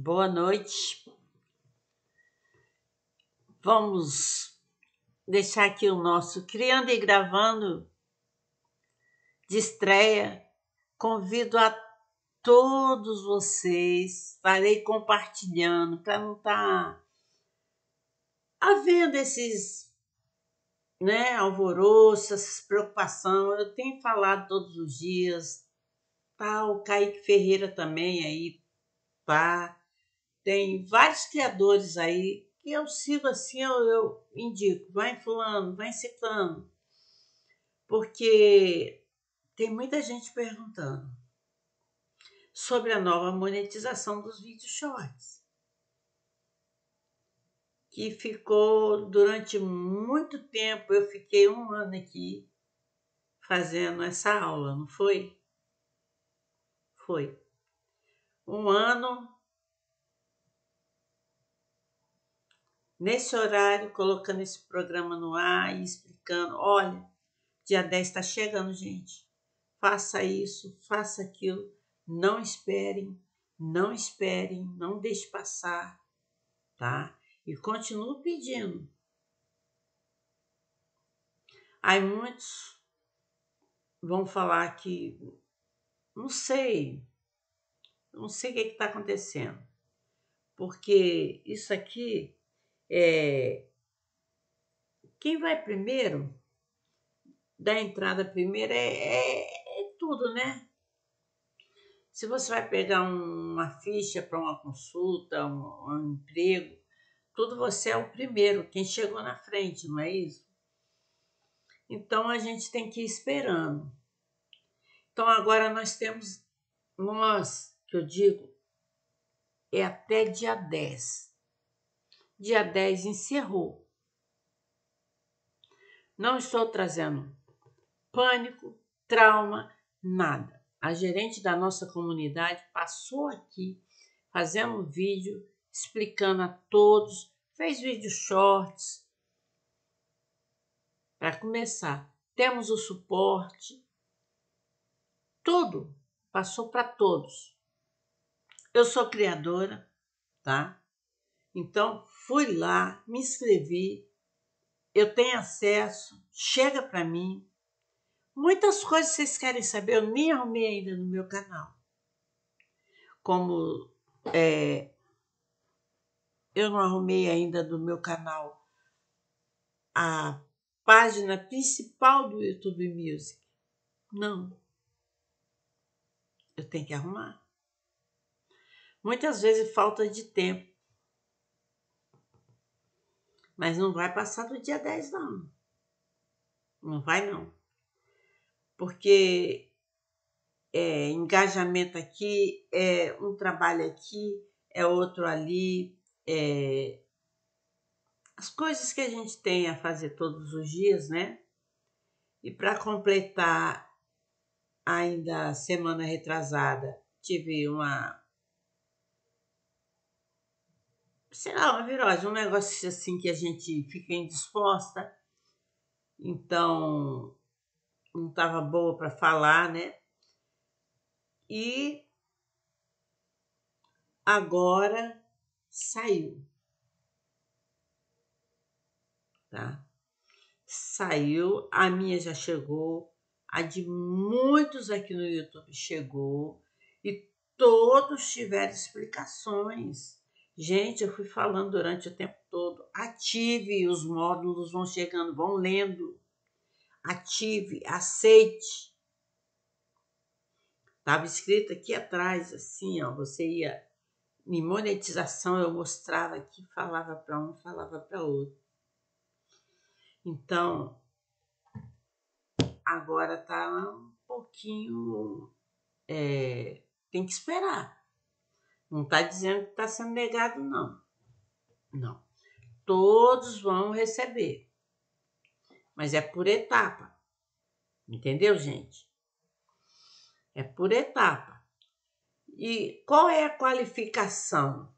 Boa noite. Vamos deixar aqui o nosso Criando e Gravando de estreia. Convido a todos vocês, Farei compartilhando para não estar tá havendo esses né, alvoroços, essas preocupações. Eu tenho falado todos os dias, tá? O Kaique Ferreira também aí, tá? Tem vários criadores aí que eu sigo assim, eu, eu indico, vai em fulano, vai em ciclano, porque tem muita gente perguntando sobre a nova monetização dos vídeos shorts, que ficou durante muito tempo, eu fiquei um ano aqui fazendo essa aula, não foi? Foi. Um ano nesse horário, colocando esse programa no ar e explicando: olha, dia 10 está chegando, gente. Faça isso, faça aquilo. Não esperem, não esperem, não deixe passar, tá? E continuo pedindo. Aí muitos vão falar que não sei, não sei o que está acontecendo, porque isso aqui é, quem vai primeiro, da entrada primeiro, é, é, é tudo, né? Se você vai pegar um, uma ficha para uma consulta, um, um emprego, tudo você é o primeiro, quem chegou na frente, não é isso? Então a gente tem que ir esperando. Então agora nós temos, nós, que eu digo, é até dia 10 dia 10 encerrou. Não estou trazendo pânico, trauma, nada. A gerente da nossa comunidade passou aqui fazendo um vídeo explicando a todos, fez vídeos shorts. Para começar, temos o suporte, tudo passou para todos. Eu sou criadora, tá? Então, fui lá, me inscrevi, eu tenho acesso, chega para mim. Muitas coisas vocês querem saber, eu nem arrumei ainda no meu canal. Como é, eu não arrumei ainda no meu canal a página principal do YouTube Music. Não. Eu tenho que arrumar. Muitas vezes falta de tempo. Mas não vai passar do dia 10, não. Não vai, não. Porque é, engajamento aqui, é um trabalho aqui, é outro ali, é, as coisas que a gente tem a fazer todos os dias, né? E para completar, ainda semana retrasada, tive uma sei lá, uma virose, um negócio assim que a gente fica indisposta. Então, não estava boa para falar, né? E agora saiu. Tá? Saiu, a minha já chegou, a de muitos aqui no YouTube chegou e todos tiveram explicações Gente, eu fui falando durante o tempo todo. Ative os módulos, vão chegando, vão lendo. Ative, aceite. Estava escrito aqui atrás, assim, ó. Você ia em monetização, eu mostrava aqui, falava para um, falava para outro. Então, agora tá um pouquinho. É, tem que esperar não está dizendo que está sendo negado, não. Não. Todos vão receber. Mas é por etapa. Entendeu, gente? É por etapa. E qual é a qualificação?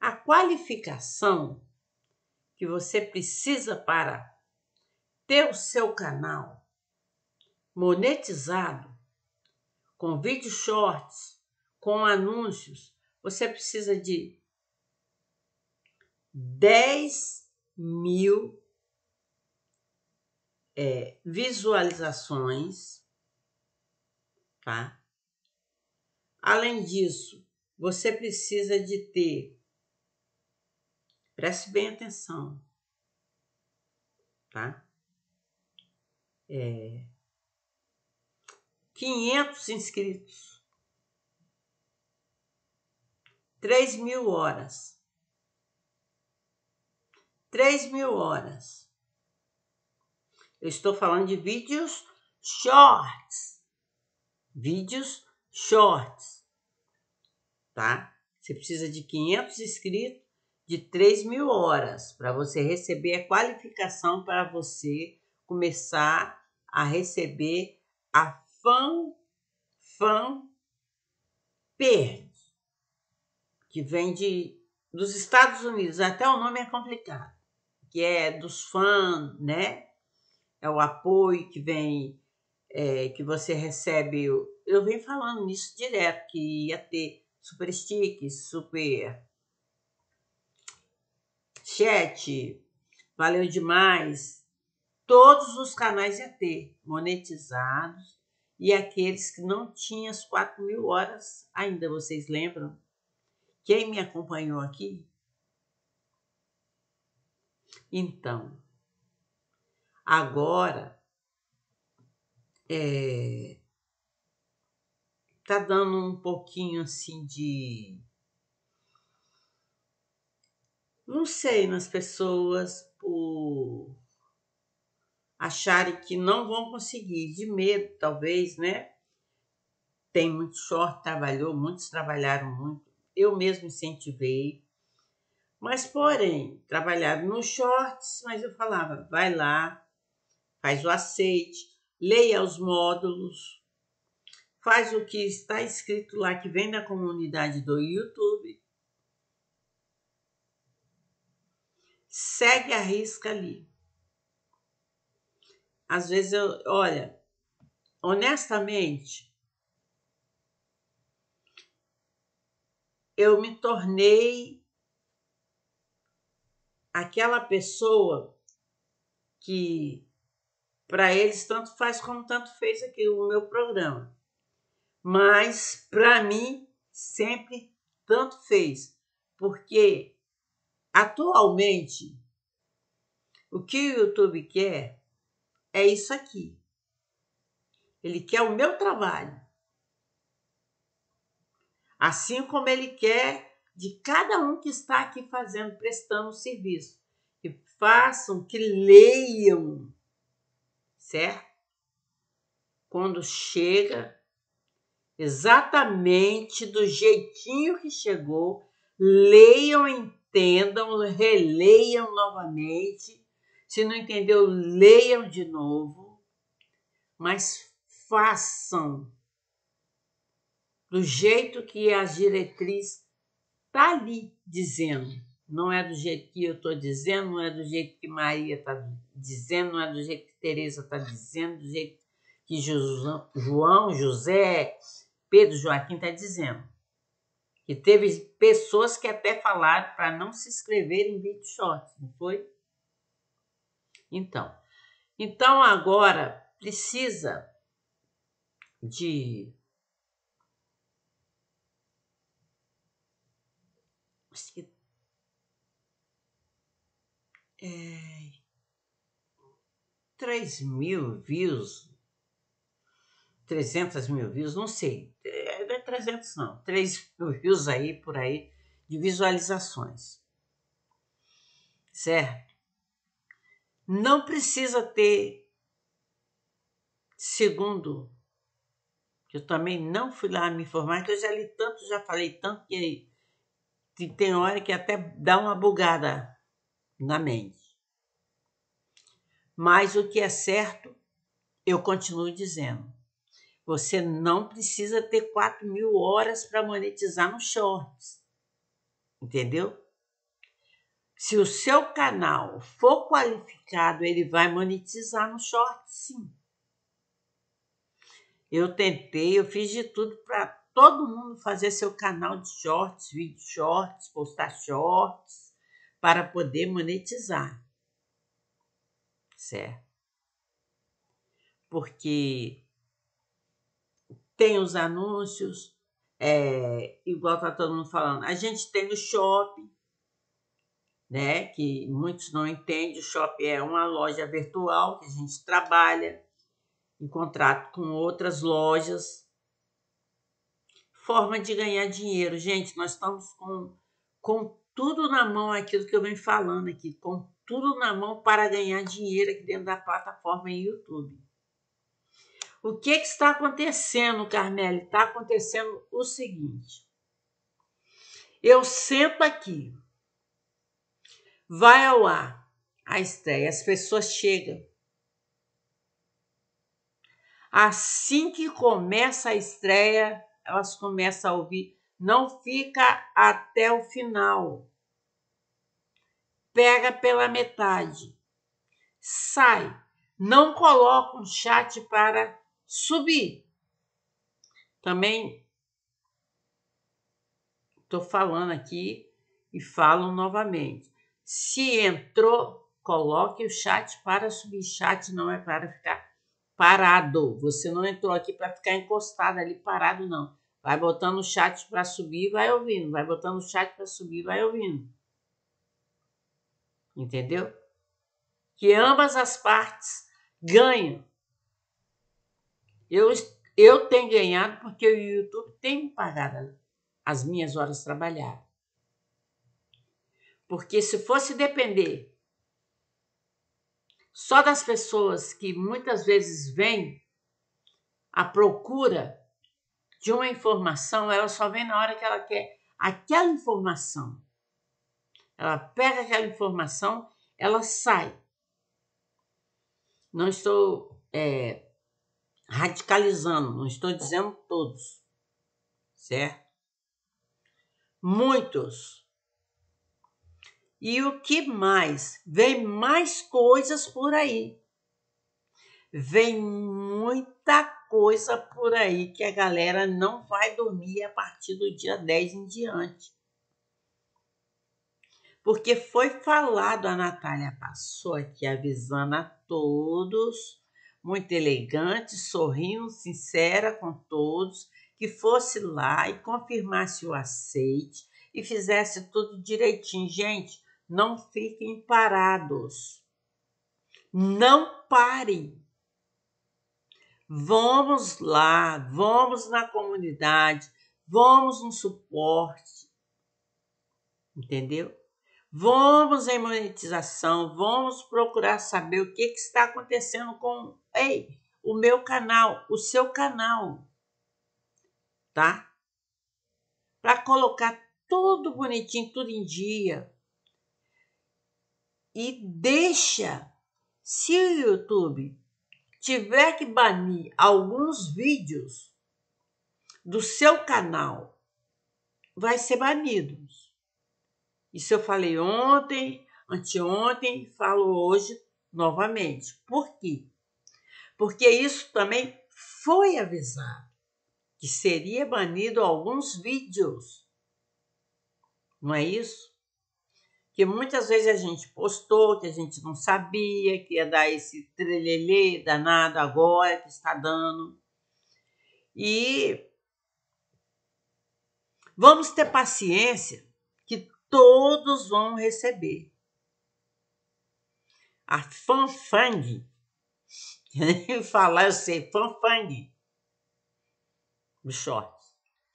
A qualificação que você precisa para ter o seu canal monetizado com vídeos shorts, com anúncios, você precisa de 10 mil é, visualizações, tá? Além disso, você precisa de ter, preste bem atenção, tá? É, 500 inscritos. 3 mil horas. 3 mil horas. Eu estou falando de vídeos shorts. Vídeos shorts. Tá? Você precisa de 500 inscritos de 3 mil horas para você receber a qualificação para você começar a receber a fan fan P que vem de, dos Estados Unidos, até o nome é complicado, que é dos fãs, né? É o apoio que vem, é, que você recebe. Eu, eu venho falando nisso direto, que ia ter super stick, super chat, valeu demais. Todos os canais ia ter, monetizados e aqueles que não tinham as 4 mil horas ainda, vocês lembram? Quem me acompanhou aqui? Então, agora é, tá dando um pouquinho assim de não sei nas pessoas por acharem que não vão conseguir, de medo talvez, né? Tem muito short, trabalhou, muitos trabalharam muito eu mesmo incentivei. Mas, porém, trabalhava nos shorts, mas eu falava, vai lá, faz o aceite, leia os módulos, faz o que está escrito lá que vem da comunidade do YouTube. Segue a risca ali. Às vezes eu, olha, honestamente, eu me tornei aquela pessoa que para eles tanto faz como tanto fez aqui o meu programa. Mas para mim sempre tanto fez, porque atualmente o que o YouTube quer é isso aqui. Ele quer o meu trabalho assim como Ele quer de cada um que está aqui fazendo, prestando serviço. Que façam, que leiam, certo? Quando chega, exatamente do jeitinho que chegou, leiam, entendam, releiam novamente. Se não entendeu, leiam de novo, mas façam do jeito que a diretriz está ali dizendo. Não é do jeito que eu estou dizendo, não é do jeito que Maria está dizendo, não é do jeito que Teresa está dizendo, do jeito que João, José, Pedro, Joaquim está dizendo. Que teve pessoas que até falaram para não se inscrever em vídeo short, não foi? Então, então agora precisa de é, 3 mil views, 300 mil views, não sei, é, não é 300 não, 3 mil views aí, por aí, de visualizações, certo? Não precisa ter, segundo, que eu também não fui lá me informar, que eu já li tanto, já falei tanto, que tem hora que até dá uma bugada na mente. Mas o que é certo, eu continuo dizendo. Você não precisa ter 4 mil horas para monetizar no shorts. Entendeu? Se o seu canal for qualificado, ele vai monetizar no short, sim. Eu tentei, eu fiz de tudo para todo mundo fazer seu canal de shorts, vídeo shorts, postar shorts para poder monetizar. Certo? Porque tem os anúncios, é, igual tá todo mundo falando, a gente tem o shopping, né? Que muitos não entendem, o shopping é uma loja virtual que a gente trabalha em contrato com outras lojas. Forma de ganhar dinheiro, gente, nós estamos com, com tudo na mão é aquilo que eu venho falando aqui, com tudo na mão para ganhar dinheiro aqui dentro da plataforma YouTube. O que, que está acontecendo, Carmelo? Está acontecendo o seguinte. Eu sento aqui, vai ao ar a estreia, as pessoas chegam. Assim que começa a estreia, elas começam a ouvir não fica até o final. Pega pela metade. Sai. Não coloca um chat para subir. Também estou falando aqui e falo novamente. Se entrou, coloque o chat para subir. Chat não é para ficar parado. Você não entrou aqui para ficar encostado ali parado, não. Vai botando o chat para subir, vai ouvindo. Vai botando o chat para subir, vai ouvindo. Entendeu? Que ambas as partes ganham. Eu, eu tenho ganhado porque o YouTube tem me pagado as minhas horas trabalhadas. Porque se fosse depender só das pessoas que muitas vezes vêm à procura de uma informação, ela só vem na hora que ela quer aquela informação. Ela pega aquela informação, ela sai. Não estou é, radicalizando, não estou dizendo todos, certo? Muitos. E o que mais? Vem mais coisas por aí. Vem muita coisa por aí que a galera não vai dormir a partir do dia 10 em diante. Porque foi falado, a Natália passou aqui avisando a todos, muito elegante, sorrindo, sincera com todos, que fosse lá e confirmasse o aceite e fizesse tudo direitinho. Gente, não fiquem parados. Não parem Vamos lá, vamos na comunidade, vamos no suporte. Entendeu? Vamos em monetização, vamos procurar saber o que, que está acontecendo com ei, o meu canal, o seu canal, tá? Para colocar tudo bonitinho, tudo em dia. E deixa, se o YouTube tiver que banir alguns vídeos do seu canal, vai ser banido. Isso eu falei ontem, anteontem, falo hoje novamente. Por quê? Porque isso também foi avisado que seria banido alguns vídeos. Não é isso? que muitas vezes a gente postou, que a gente não sabia, que ia dar esse trelelê danado agora que está dando. E vamos ter paciência que todos vão receber. A fanfang, nem falar eu sei, fanfang do short.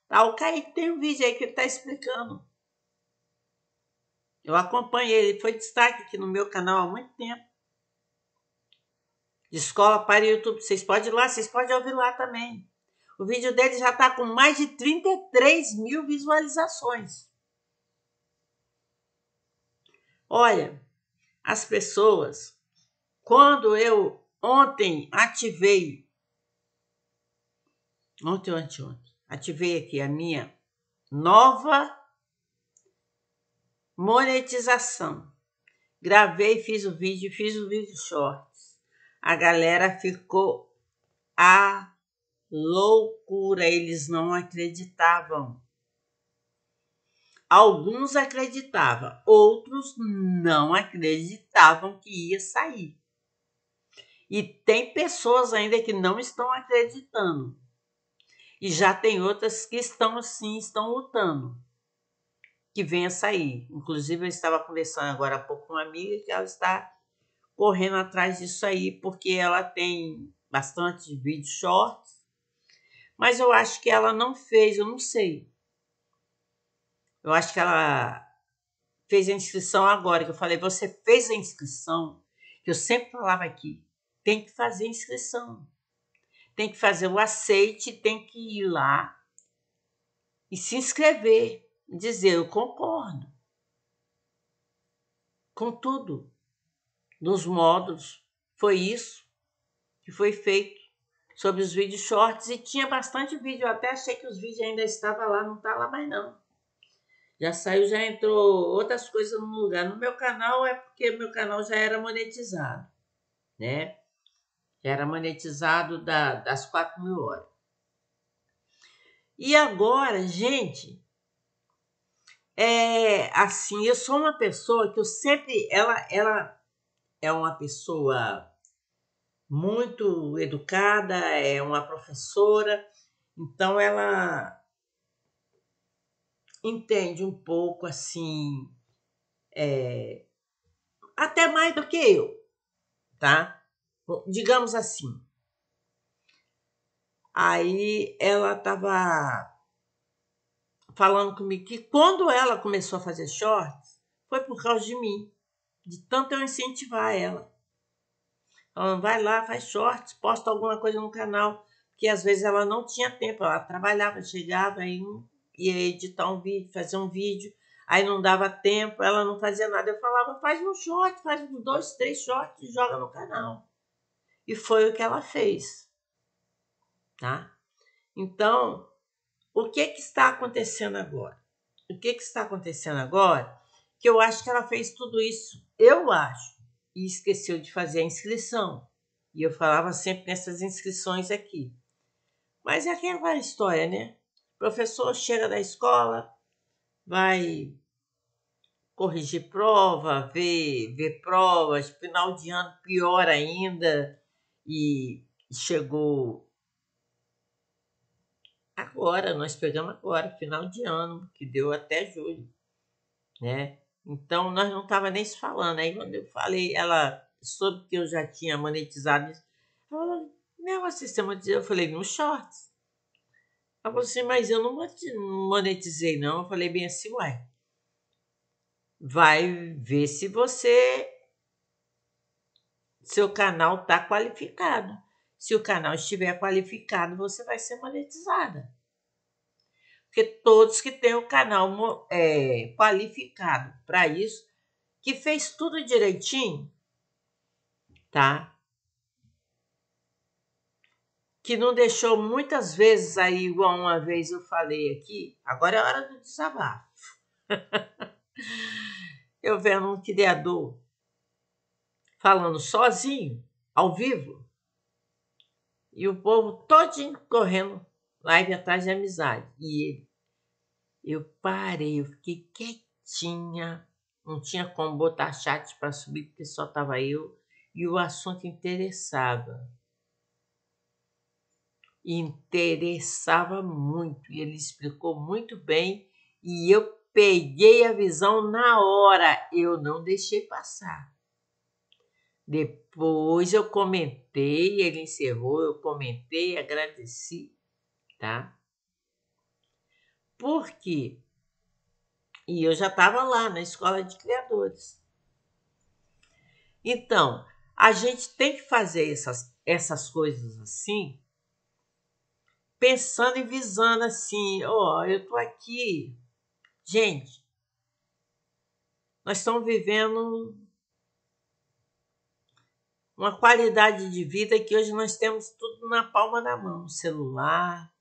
Tá, o Kaique tem um vídeo aí que ele tá explicando eu acompanhei, ele foi destaque aqui no meu canal há muito tempo. De escola para YouTube, vocês podem ir lá, vocês podem ouvir lá também. O vídeo dele já está com mais de 33 mil visualizações. Olha, as pessoas, quando eu ontem ativei, ontem ou anteontem, ativei aqui a minha nova Monetização. Gravei, fiz o vídeo, fiz o vídeo shorts. A galera ficou a loucura, eles não acreditavam. Alguns acreditavam, outros não acreditavam que ia sair. E tem pessoas ainda que não estão acreditando. E já tem outras que estão sim, estão lutando que venha sair. Inclusive, eu estava conversando agora há pouco com uma amiga que ela está correndo atrás disso aí, porque ela tem bastante vídeos shorts, mas eu acho que ela não fez, eu não sei. Eu acho que ela fez a inscrição agora, que eu falei, você fez a inscrição, que eu sempre falava aqui, tem que fazer a inscrição, tem que fazer o aceite, tem que ir lá e se inscrever dizer eu concordo com tudo nos módulos. Foi isso que foi feito sobre os vídeos shorts e tinha bastante vídeo. Eu até achei que os vídeos ainda estavam lá, não tá lá mais não. Já saiu, já entrou outras coisas no lugar. No meu canal é porque meu canal já era monetizado, né? Já era monetizado da, das 4 mil horas. E agora, gente, é, assim, eu sou uma pessoa que eu sempre. Ela, ela é uma pessoa muito educada, é uma professora, então ela entende um pouco assim, é, até mais do que eu, tá? Digamos assim. Aí ela estava falando comigo que quando ela começou a fazer shorts, foi por causa de mim, de tanto eu incentivar ela. Falando, vai lá, faz shorts, posta alguma coisa no canal, porque às vezes ela não tinha tempo, ela trabalhava, chegava, aí ia editar um vídeo, fazer um vídeo, aí não dava tempo, ela não fazia nada. Eu falava, faz um short, faz um, dois, três shorts e joga no canal. E foi o que ela fez, tá? Então, o que, que está acontecendo agora? O que, que está acontecendo agora? Que eu acho que ela fez tudo isso, eu acho, e esqueceu de fazer a inscrição. E eu falava sempre nessas inscrições aqui. Mas é aquela história, né? O professor chega da escola, vai corrigir prova, ver, ver provas, final de ano pior ainda, e chegou agora, nós pegamos agora, final de ano, que deu até julho, né? Então, nós não tava nem se falando. Aí, quando eu falei, ela soube que eu já tinha monetizado isso. Ela falou, não, assim, você Eu falei, no shorts. Ela falou assim, mas eu não monetizei, não. Eu falei bem assim, ué, vai ver se você, seu canal tá qualificado. Se o canal estiver qualificado, você vai ser monetizada. Porque todos que têm o canal é, qualificado para isso, que fez tudo direitinho, tá? que não deixou muitas vezes aí, igual uma vez eu falei aqui, agora é hora do desabafo. eu vendo um criador falando sozinho, ao vivo, e o povo todinho correndo lá atrás de amizade. E ele. Eu parei, eu fiquei quietinha. Não tinha como botar chat para subir, porque só estava eu. E o assunto interessava. Interessava muito. E ele explicou muito bem. E eu peguei a visão na hora. Eu não deixei passar. Depois eu comentei, ele encerrou, eu comentei, agradeci, tá? Porque e eu já estava lá na escola de criadores. Então, a gente tem que fazer essas, essas coisas assim, pensando e visando assim, ó, oh, eu tô aqui. Gente, nós estamos vivendo uma qualidade de vida que hoje nós temos tudo na palma da mão, celular,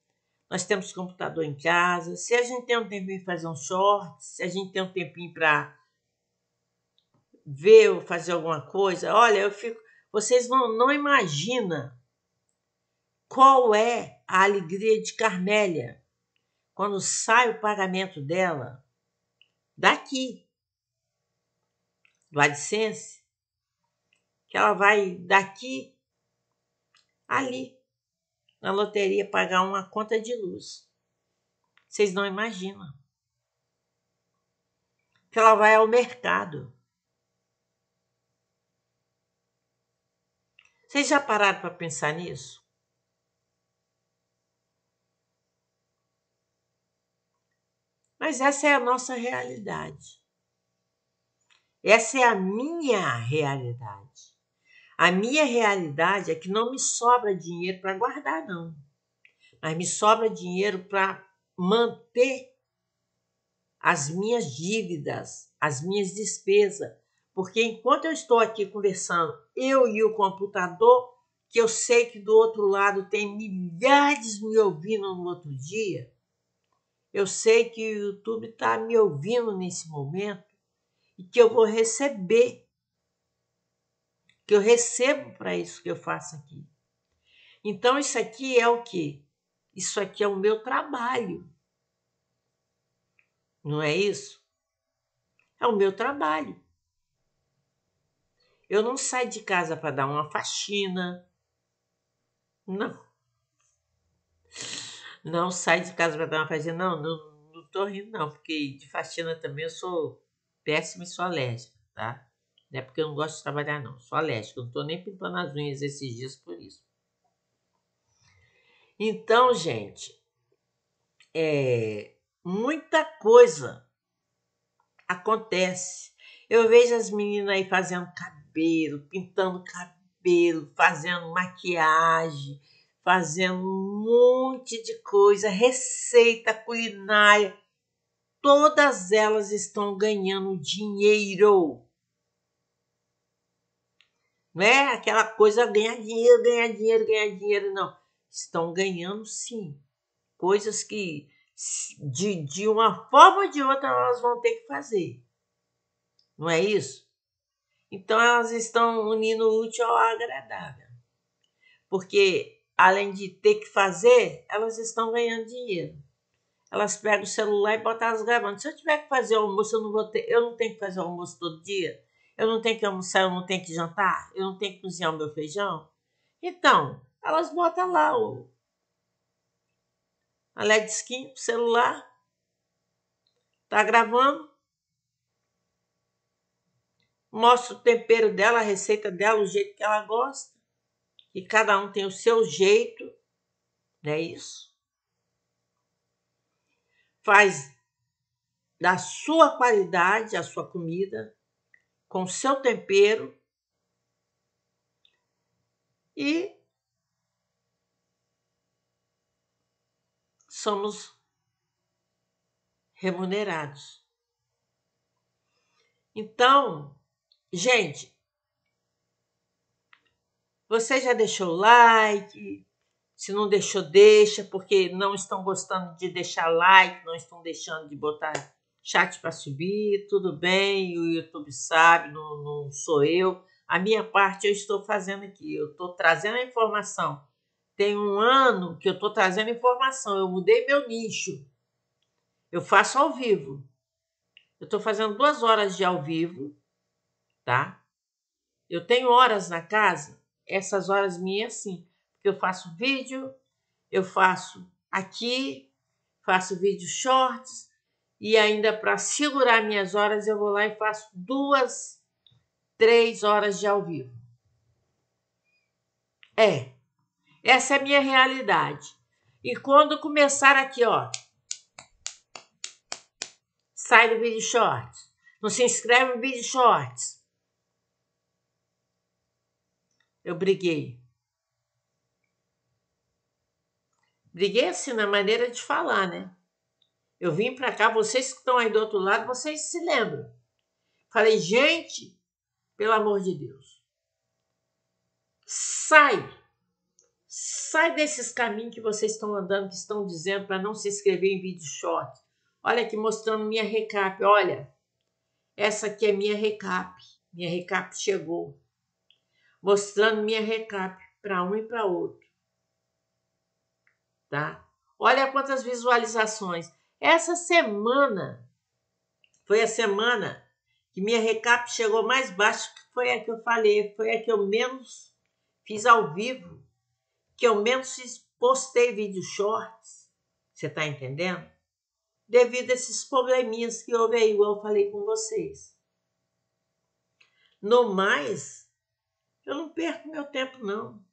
nós temos computador em casa. Se a gente tem um tempinho para fazer um short, se a gente tem um tempinho para ver ou fazer alguma coisa, olha, eu fico, vocês não, não imagina qual é a alegria de Carmélia quando sai o pagamento dela daqui do AdSense que ela vai daqui ali na loteria pagar uma conta de luz. Vocês não imaginam. Que ela vai ao mercado. Vocês já pararam para pensar nisso? Mas essa é a nossa realidade. Essa é a minha realidade. A minha realidade é que não me sobra dinheiro para guardar, não. Mas me sobra dinheiro para manter as minhas dívidas, as minhas despesas. Porque enquanto eu estou aqui conversando, eu e o computador, que eu sei que do outro lado tem milhares me ouvindo no outro dia, eu sei que o YouTube está me ouvindo nesse momento e que eu vou receber que eu recebo para isso que eu faço aqui. Então isso aqui é o quê? Isso aqui é o meu trabalho. Não é isso? É o meu trabalho. Eu não saio de casa para dar uma faxina. Não. Não saio de casa para dar uma faxina. Não, não, não tô rindo, não, porque de faxina também eu sou péssima e sou alérgica, tá? Não é porque eu não gosto de trabalhar, não. Sou alérgico. Eu não estou nem pintando as unhas esses dias por isso. Então, gente, é, muita coisa acontece. Eu vejo as meninas aí fazendo cabelo, pintando cabelo, fazendo maquiagem, fazendo um monte de coisa, receita culinária. Todas elas estão ganhando dinheiro né? Aquela coisa ganhar dinheiro, ganhar dinheiro, ganhar dinheiro, não. Estão ganhando sim. Coisas que de, de uma forma ou de outra elas vão ter que fazer. Não é isso? Então elas estão unindo o útil ao agradável. Porque além de ter que fazer, elas estão ganhando dinheiro. Elas pegam o celular e botam as gravando. Se eu tiver que fazer almoço, eu não vou ter, eu não tenho que fazer almoço todo dia. Eu não tenho que almoçar, eu não tenho que jantar, eu não tenho que cozinhar o meu feijão. Então, elas botam lá o a LED skin pro celular. Tá gravando. Mostra o tempero dela, a receita dela, o jeito que ela gosta. E cada um tem o seu jeito, não é isso? Faz da sua qualidade a sua comida, com seu tempero e somos remunerados. Então, gente, você já deixou o like? Se não deixou, deixa, porque não estão gostando de deixar like, não estão deixando de botar chat para subir, tudo bem, o YouTube sabe, não, não sou eu. A minha parte eu estou fazendo aqui, eu estou trazendo a informação. Tem um ano que eu estou trazendo informação, eu mudei meu nicho. Eu faço ao vivo. Eu estou fazendo duas horas de ao vivo, tá? Eu tenho horas na casa, essas horas minhas sim, porque eu faço vídeo, eu faço aqui, faço vídeo shorts, e ainda para segurar minhas horas, eu vou lá e faço duas, três horas de ao vivo. É, essa é a minha realidade. E quando começar aqui, ó, sai do vídeo short. Não se inscreve no vídeo shorts. Eu briguei. Briguei assim na maneira de falar, né? Eu vim para cá, vocês que estão aí do outro lado, vocês se lembram. Falei, gente, pelo amor de Deus, sai. Sai desses caminhos que vocês estão andando, que estão dizendo para não se inscrever em vídeo short. Olha aqui mostrando minha recap, olha. Essa aqui é minha recap. Minha recap chegou. Mostrando minha recap para um e para outro. Tá? Olha quantas visualizações. Essa semana foi a semana que minha recap chegou mais baixo, que foi a que eu falei, foi a que eu menos fiz ao vivo, que eu menos postei vídeo shorts. Você tá entendendo? Devido a esses probleminhas que houve aí, igual eu falei com vocês. No mais, eu não perco meu tempo, não.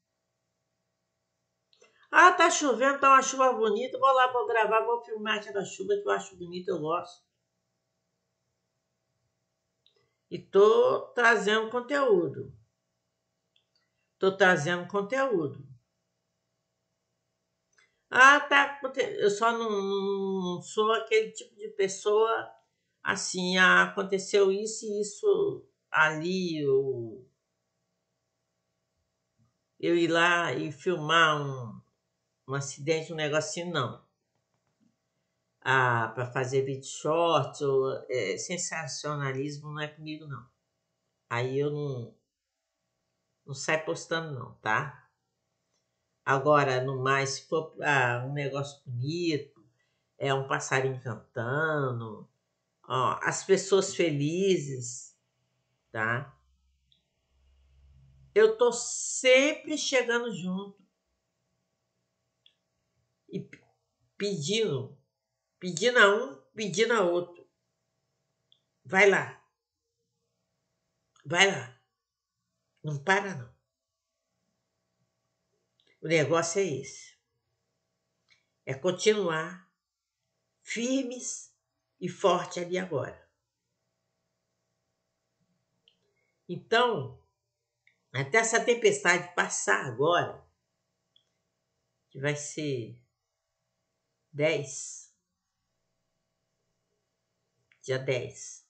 Ah, tá chovendo, tá uma chuva bonita, vou lá, vou gravar, vou filmar aquela chuva que eu acho bonita, eu gosto. E tô trazendo conteúdo. Tô trazendo conteúdo. Ah, tá. Eu só não, não sou aquele tipo de pessoa assim, ah, aconteceu isso e isso ali, eu ir lá e filmar um, um acidente, um negocinho, não. Ah, para fazer vídeo short, ou, é, sensacionalismo não é comigo, não. Aí eu não, não saio postando, não, tá? Agora, no mais, se for ah, um negócio bonito, é um passarinho cantando, ó, as pessoas felizes, tá? Eu tô sempre chegando junto pedindo, pedindo a um, pedindo a outro. Vai lá. Vai lá. Não para, não. O negócio é esse. É continuar firmes e forte ali agora. Então, até essa tempestade passar agora, que vai ser 10. Dia 10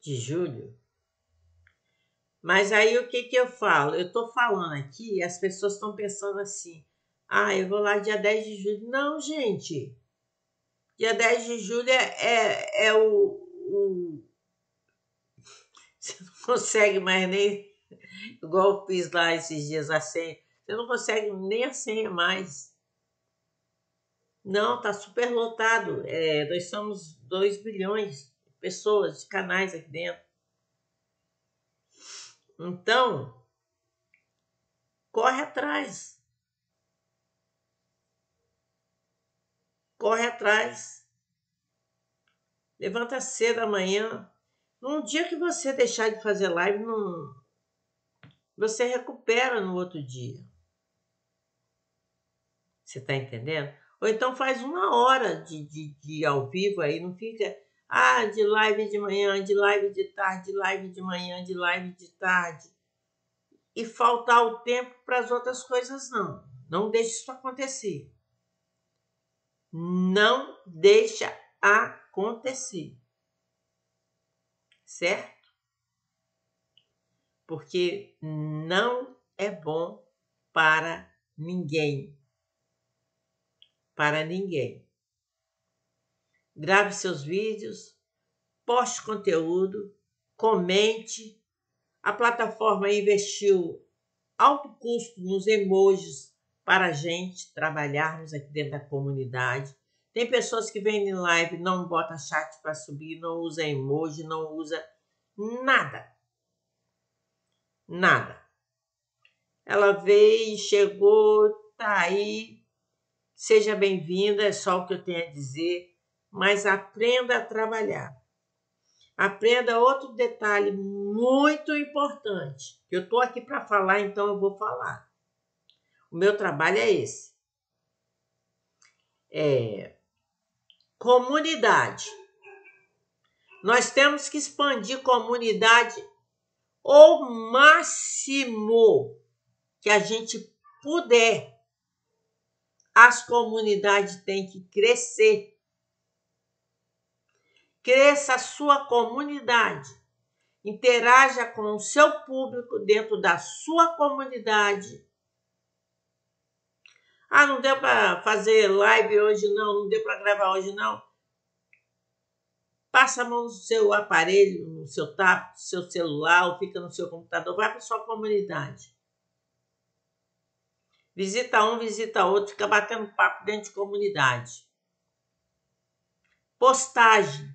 de julho. Mas aí o que, que eu falo? Eu tô falando aqui, as pessoas estão pensando assim: ah, eu vou lá dia 10 de julho. Não, gente. Dia 10 de julho é, é, é o, o. Você não consegue mais nem. Igual eu fiz lá esses dias a senha. Você não consegue nem a senha mais. Não, tá super lotado. É, nós somos 2 bilhões de pessoas, de canais aqui dentro. Então, corre atrás. Corre atrás. Levanta cedo amanhã. Num dia que você deixar de fazer live, não, você recupera no outro dia. Você está entendendo? Ou então faz uma hora de, de, de ao vivo aí, não fica ah, de live de manhã, de live de tarde, de live de manhã, de live de tarde. E faltar o tempo para as outras coisas, não. Não deixe isso acontecer. Não deixa acontecer. Certo? Porque não é bom para ninguém para ninguém. Grave seus vídeos, poste conteúdo, comente. A plataforma investiu alto custo nos emojis para a gente trabalharmos aqui dentro da comunidade. Tem pessoas que vêm em live, não bota chat para subir, não usa emoji, não usa nada. Nada. Ela veio, chegou, tá aí, Seja bem-vinda, é só o que eu tenho a dizer, mas aprenda a trabalhar. Aprenda outro detalhe muito importante. Eu estou aqui para falar, então eu vou falar. O meu trabalho é esse. É, comunidade. Nós temos que expandir comunidade o máximo que a gente puder as comunidades têm que crescer. Cresça a sua comunidade. Interaja com o seu público dentro da sua comunidade. Ah, não deu para fazer live hoje, não. Não deu para gravar hoje, não. Passa a mão no seu aparelho, no seu tablet, no seu celular, ou fica no seu computador. Vai para sua comunidade Visita um, visita outro, fica batendo papo dentro de comunidade. Postagem.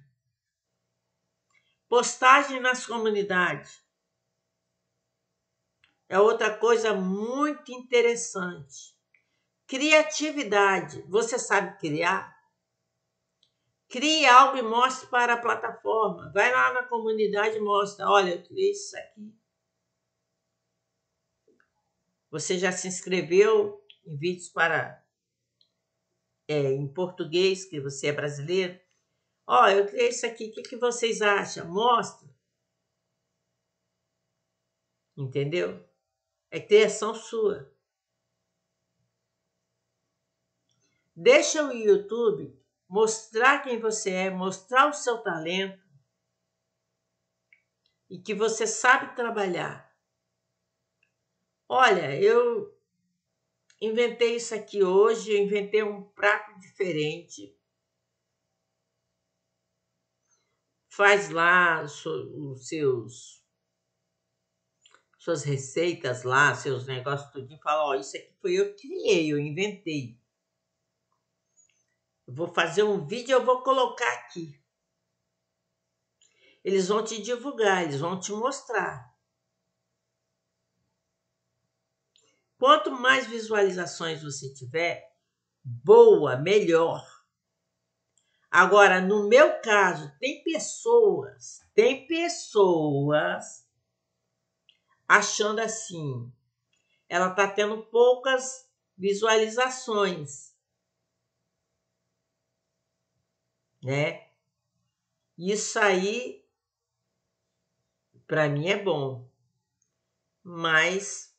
Postagem nas comunidades. É outra coisa muito interessante. Criatividade. Você sabe criar? Crie algo e mostre para a plataforma. Vai lá na comunidade e mostra. Olha, eu criei isso aqui. Você já se inscreveu em vídeos para é, em português, que você é brasileiro? Ó, oh, eu criei isso aqui, o que, que vocês acham? Mostra. Entendeu? É criação sua. Deixa o YouTube mostrar quem você é, mostrar o seu talento e que você sabe trabalhar. Olha, eu inventei isso aqui hoje, eu inventei um prato diferente. Faz lá os seus suas receitas lá, seus negócios tudo fala, ó, isso aqui foi eu que criei, eu inventei. Eu vou fazer um vídeo, eu vou colocar aqui. Eles vão te divulgar, eles vão te mostrar. Quanto mais visualizações você tiver, boa, melhor. Agora, no meu caso, tem pessoas, tem pessoas achando assim, ela está tendo poucas visualizações, né? Isso aí, para mim é bom, mas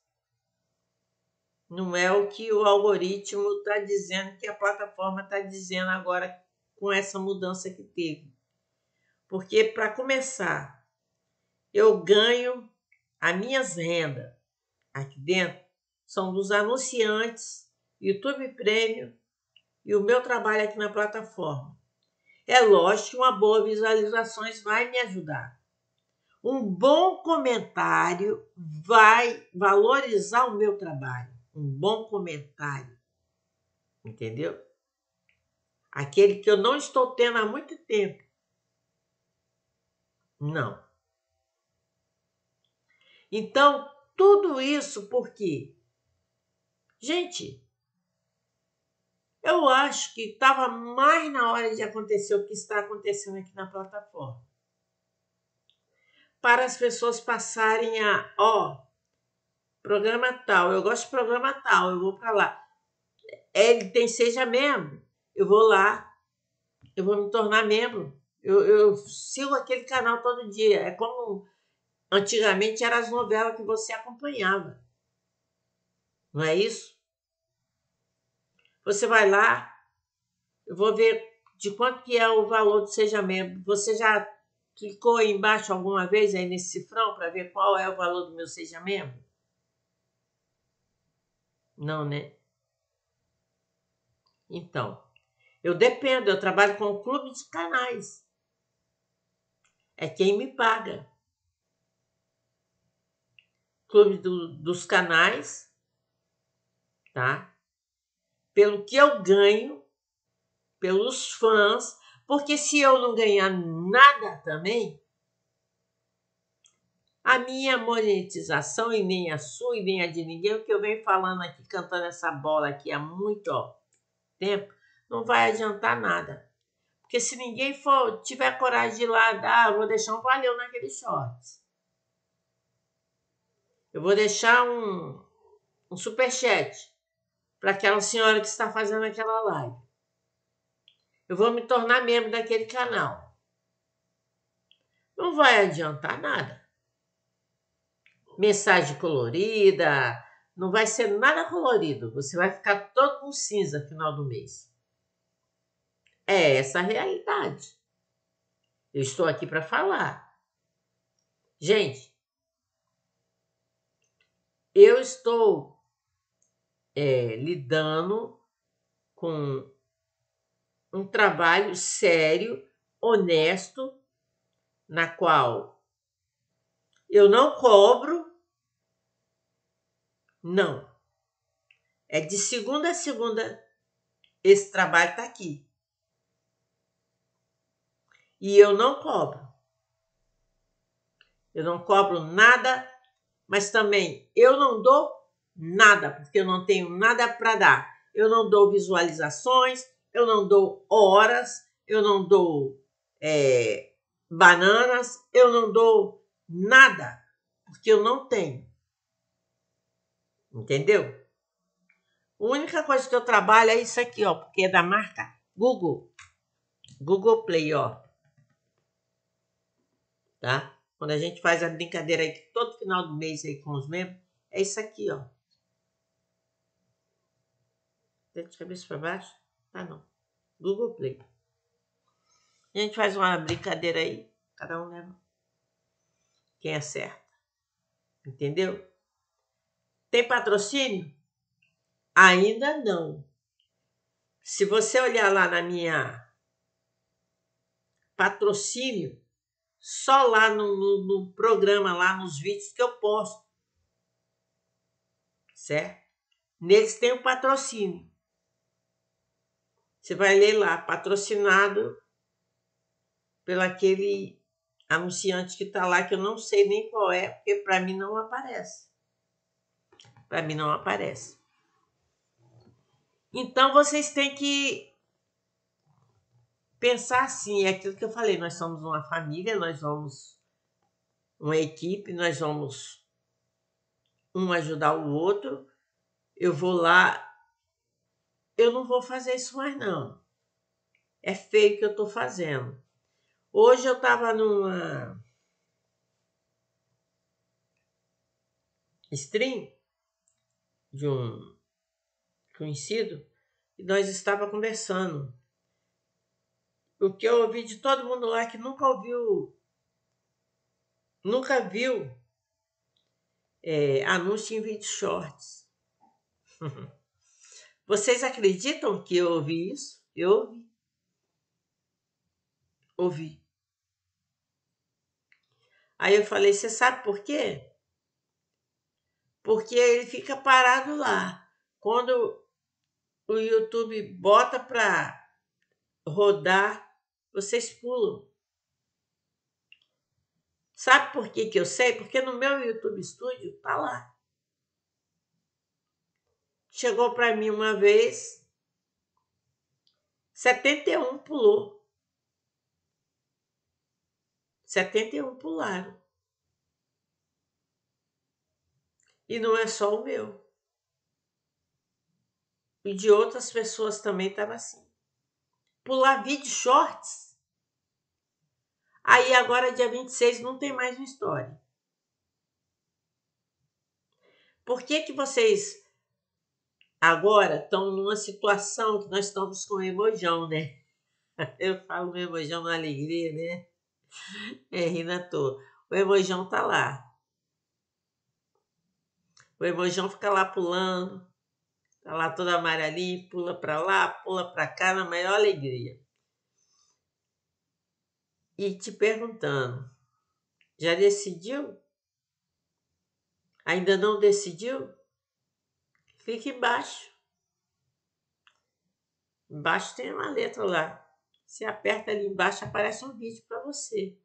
não é o que o algoritmo está dizendo, que a plataforma está dizendo agora com essa mudança que teve. Porque, para começar, eu ganho as minhas rendas aqui dentro, são dos anunciantes, YouTube Prêmio e o meu trabalho aqui na plataforma. É lógico que uma boa visualizações vai me ajudar. Um bom comentário vai valorizar o meu trabalho um bom comentário. Entendeu? Aquele que eu não estou tendo há muito tempo. Não. Então, tudo isso porque, gente, eu acho que estava mais na hora de acontecer o que está acontecendo aqui na plataforma. Para as pessoas passarem a, ó, programa tal, eu gosto de programa tal, eu vou para lá. É, ele tem seja membro, eu vou lá, eu vou me tornar membro. Eu, eu sigo aquele canal todo dia. É como antigamente eram as novelas que você acompanhava. Não é isso? Você vai lá, eu vou ver de quanto que é o valor do seja membro. Você já clicou aí embaixo alguma vez aí nesse cifrão para ver qual é o valor do meu seja membro? Não, né? Então, eu dependo, eu trabalho com o clube de canais. É quem me paga. Clube do, dos canais, tá? Pelo que eu ganho, pelos fãs, porque se eu não ganhar nada também, a minha monetização e nem a sua e nem a de ninguém, o que eu venho falando aqui, cantando essa bola aqui há muito ó, tempo, não vai adiantar nada. Porque se ninguém for, tiver coragem de ir lá dar, vou deixar um valeu naquele short. Eu vou deixar um, um superchat para aquela senhora que está fazendo aquela live. Eu vou me tornar membro daquele canal. Não vai adiantar nada mensagem colorida, não vai ser nada colorido, você vai ficar todo com cinza no final do mês. É essa a realidade. Eu estou aqui para falar. Gente, eu estou é, lidando com um trabalho sério, honesto, na qual eu não cobro não. É de segunda a segunda esse trabalho está aqui. E eu não cobro. Eu não cobro nada, mas também eu não dou nada, porque eu não tenho nada para dar. Eu não dou visualizações, eu não dou horas, eu não dou é, bananas, eu não dou nada, porque eu não tenho. Entendeu? A única coisa que eu trabalho é isso aqui, ó, porque é da marca Google. Google Play, ó. Tá? Quando a gente faz a brincadeira aí todo final do mês aí com os membros, é isso aqui, ó. Tá de cabeça para baixo? Tá não. Google Play. A gente faz uma brincadeira aí, cada um leva quem acerta. Entendeu? Tem patrocínio? Ainda não. Se você olhar lá na minha patrocínio, só lá no, no, no programa, lá nos vídeos que eu posto, certo? Neles tem o um patrocínio. Você vai ler lá, patrocinado pelo aquele anunciante que está lá, que eu não sei nem qual é, porque para mim não aparece. Para mim não aparece. Então vocês têm que pensar assim, é aquilo que eu falei, nós somos uma família, nós somos uma equipe, nós vamos um ajudar o outro. Eu vou lá, eu não vou fazer isso mais não. É feio o que eu estou fazendo. Hoje eu estava numa stream de um conhecido e nós estávamos conversando. O que eu ouvi de todo mundo lá que nunca ouviu, nunca viu é, anúncio em vídeo shorts. Vocês acreditam que eu ouvi isso? Eu ouvi. Ouvi. Aí eu falei, você sabe por quê? porque ele fica parado lá. Quando o YouTube bota para rodar, vocês pulam. Sabe por que, que eu sei? Porque no meu YouTube Studio tá lá. Chegou para mim uma vez, 71 pulou. 71 pularam. E não é só o meu. E de outras pessoas também estava assim. Pular vídeo shorts. Aí agora, dia 26, não tem mais uma história. Por que, que vocês agora estão numa situação que nós estamos com emojão, né? Eu falo emojão na alegria, né? É rindo à toa. O emojão tá lá. O emojão fica lá pulando, tá lá toda amarelinha, pula para lá, pula para cá, na maior alegria. E te perguntando, já decidiu? Ainda não decidiu? Fique embaixo. Embaixo tem uma letra lá. Você aperta ali embaixo, aparece um vídeo para você.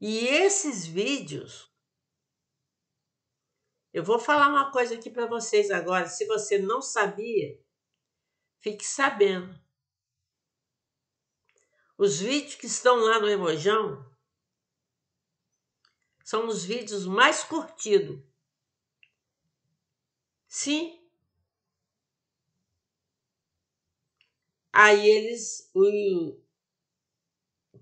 E esses vídeos eu vou falar uma coisa aqui para vocês agora. Se você não sabia, fique sabendo. Os vídeos que estão lá no Emojão são os vídeos mais curtidos. Sim. Aí eles, o,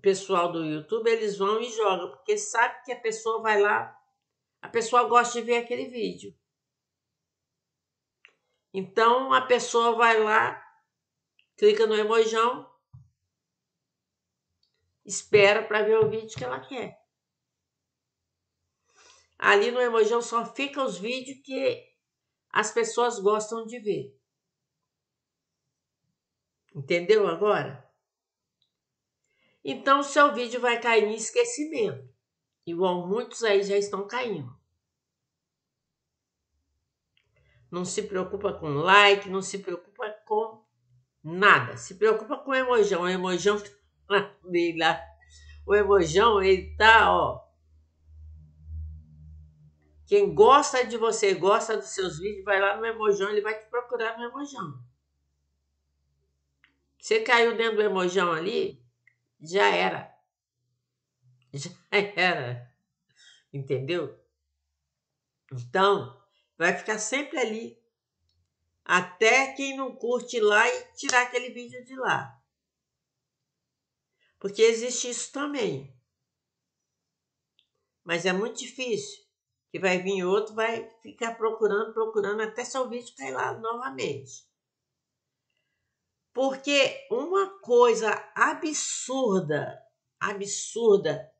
pessoal do YouTube, eles vão e jogam, porque sabe que a pessoa vai lá a pessoa gosta de ver aquele vídeo. Então a pessoa vai lá, clica no emojão, espera para ver o vídeo que ela quer. Ali no emojão só fica os vídeos que as pessoas gostam de ver. Entendeu agora? Então, seu vídeo vai cair em esquecimento. Igual muitos aí já estão caindo. Não se preocupa com like, não se preocupa com nada. Se preocupa com o emojão. O emojão tá lá. O emojão, ele tá, ó. Quem gosta de você, gosta dos seus vídeos, vai lá no emojão, ele vai te procurar no emojão. Você caiu dentro do emojão ali, já era. Já era. Entendeu? Então, vai ficar sempre ali. Até quem não curte lá e tirar aquele vídeo de lá. Porque existe isso também. Mas é muito difícil. Que vai vir outro, vai ficar procurando, procurando até seu vídeo cair lá novamente. Porque uma coisa absurda, absurda,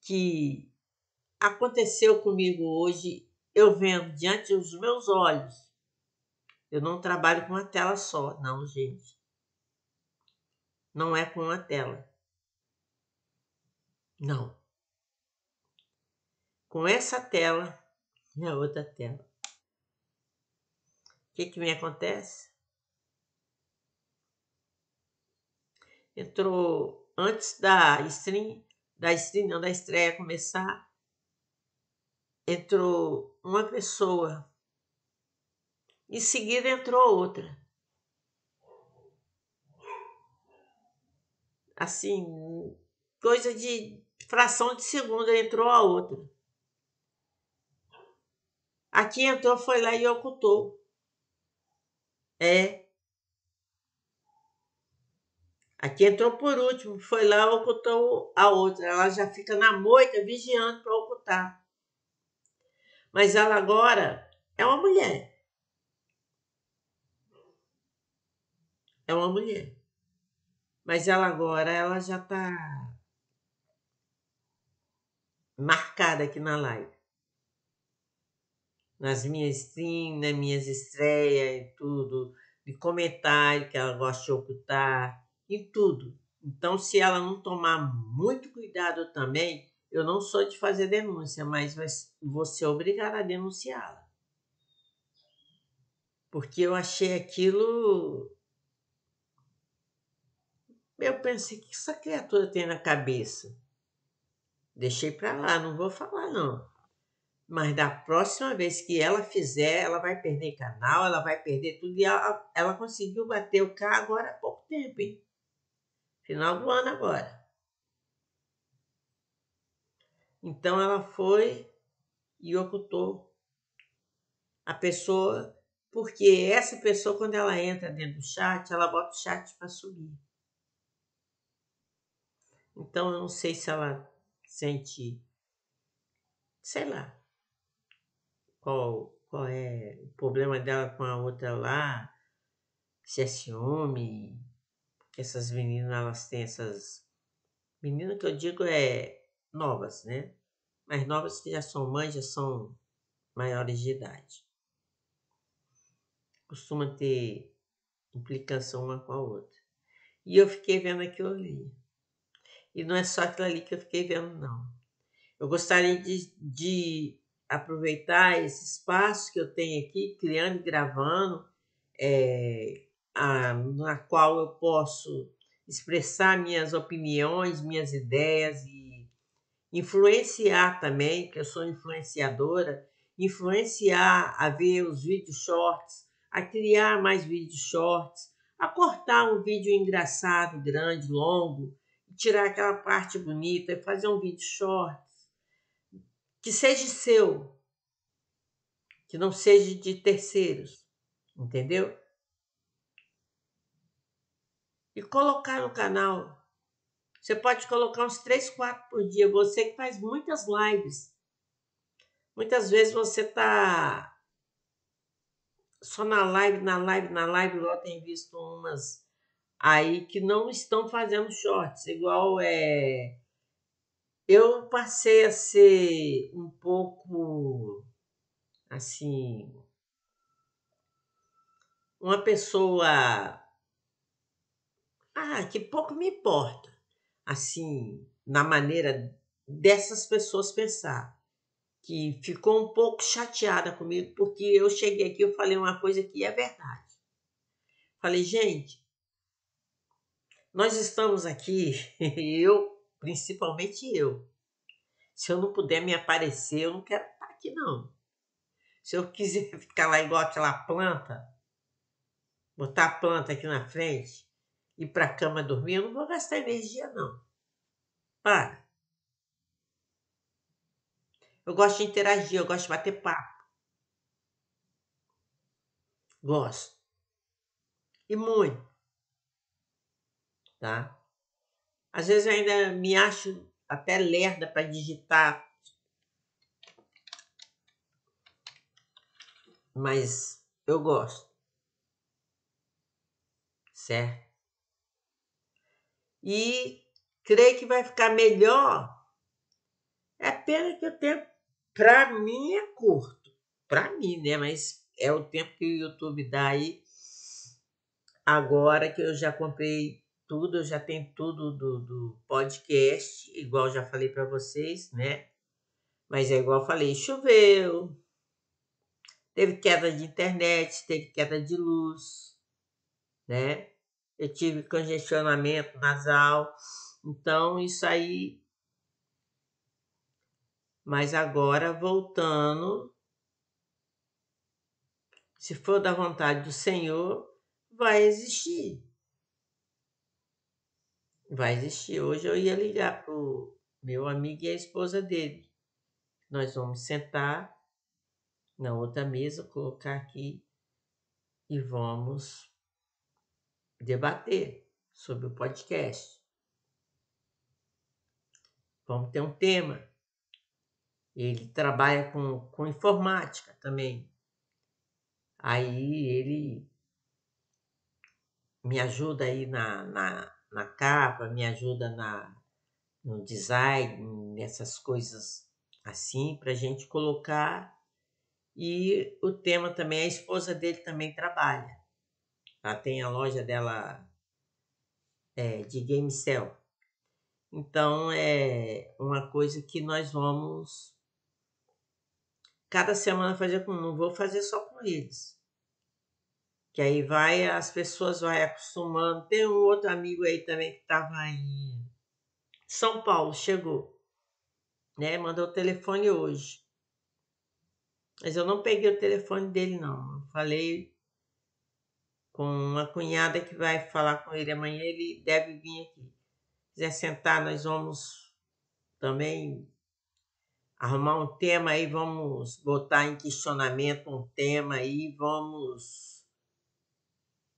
que aconteceu comigo hoje, eu vendo diante dos meus olhos. Eu não trabalho com uma tela só, não, gente. Não é com uma tela. Não. Com essa tela e é a outra tela. O que, que me acontece? Entrou antes da stream da estreia, da estreia começar, entrou uma pessoa, em seguida entrou outra. Assim, coisa de fração de segunda entrou a outra. Aqui entrou, foi lá e ocultou. É, Aqui entrou por último, foi lá ocultou a outra. Ela já fica na moita vigiando para ocultar. Mas ela agora é uma mulher. É uma mulher. Mas ela agora, ela já está marcada aqui na live. Nas minhas streams, nas minhas estreias e tudo, de comentário que ela gosta de ocultar em tudo. Então, se ela não tomar muito cuidado também, eu não sou de fazer denúncia, mas você obrigada a denunciá-la. Porque eu achei aquilo. Eu pensei, o que essa criatura tem na cabeça? Deixei para lá, não vou falar não. Mas da próxima vez que ela fizer, ela vai perder canal, ela vai perder tudo. E ela, ela conseguiu bater o carro agora há pouco tempo, hein? Final do ano agora. Então ela foi e ocultou a pessoa, porque essa pessoa, quando ela entra dentro do chat, ela bota o chat para subir. Então eu não sei se ela sente, sei lá, qual, qual é o problema dela com a outra lá, se é ciúme, que essas meninas elas têm essas. meninas que eu digo é novas, né? Mas novas que já são mães, já são maiores de idade. Costuma ter implicância uma com a outra. E eu fiquei vendo aquilo ali. E não é só aquilo ali que eu fiquei vendo, não. Eu gostaria de, de aproveitar esse espaço que eu tenho aqui, criando e gravando, é, a, na qual eu posso expressar minhas opiniões, minhas ideias e influenciar também, que eu sou influenciadora, influenciar a ver os vídeos shorts, a criar mais vídeos shorts, a cortar um vídeo engraçado, grande, longo, tirar aquela parte bonita e fazer um vídeo short que seja seu, que não seja de terceiros, entendeu? e colocar no canal. Você pode colocar uns três quatro por dia. Você que faz muitas lives. Muitas vezes você tá só na live, na live, na live, Eu tem visto umas aí que não estão fazendo shorts, igual é eu passei a ser um pouco assim uma pessoa ah, que pouco me importa. Assim, na maneira dessas pessoas pensar. Que ficou um pouco chateada comigo, porque eu cheguei aqui e falei uma coisa que é verdade. Falei, gente, nós estamos aqui, eu, principalmente eu. Se eu não puder me aparecer, eu não quero estar aqui, não. Se eu quiser ficar lá igual aquela planta, botar a planta aqui na frente, ir para a cama dormir, eu não vou gastar energia, não. Para. Eu gosto de interagir, eu gosto de bater papo. Gosto. E muito. Tá? Às vezes eu ainda me acho até lerda para digitar. Mas eu gosto. Certo? e creio que vai ficar melhor. É pena que o tempo, para mim, é curto. Para mim, né? Mas é o tempo que o YouTube dá aí. Agora que eu já comprei tudo, eu já tenho tudo do, do podcast, igual já falei para vocês, né? Mas é igual eu falei, choveu, teve queda de internet, teve queda de luz, né? eu tive congestionamento nasal. Então, isso aí. Mas agora, voltando, se for da vontade do Senhor, vai existir. Vai existir. Hoje eu ia ligar para o meu amigo e a esposa dele. Nós vamos sentar na outra mesa, colocar aqui e vamos debater sobre o podcast. Vamos ter um tema. Ele trabalha com, com informática também. Aí ele me ajuda aí na, na, na capa, me ajuda na, no design, nessas coisas assim, para a gente colocar. E o tema também, a esposa dele também trabalha. Ela tem a loja dela é, de game cell. Então é uma coisa que nós vamos cada semana fazer com, não vou fazer só com eles. Que aí vai, as pessoas vai acostumando. Tem um outro amigo aí também que estava em São Paulo, chegou, né? Mandou o telefone hoje. Mas eu não peguei o telefone dele, não. Eu falei com uma cunhada que vai falar com ele amanhã, ele deve vir aqui. Se quiser sentar, nós vamos também arrumar um tema aí, vamos botar em questionamento um tema aí, vamos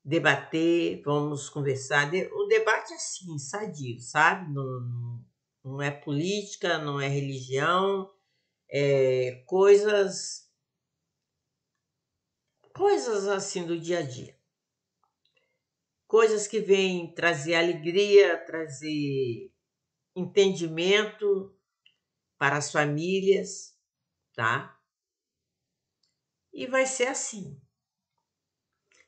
debater, vamos conversar. O debate é assim, sadio, sabe? Não, não é política, não é religião, é coisas coisas assim do dia a dia coisas que vêm trazer alegria, trazer entendimento para as famílias, tá? E vai ser assim.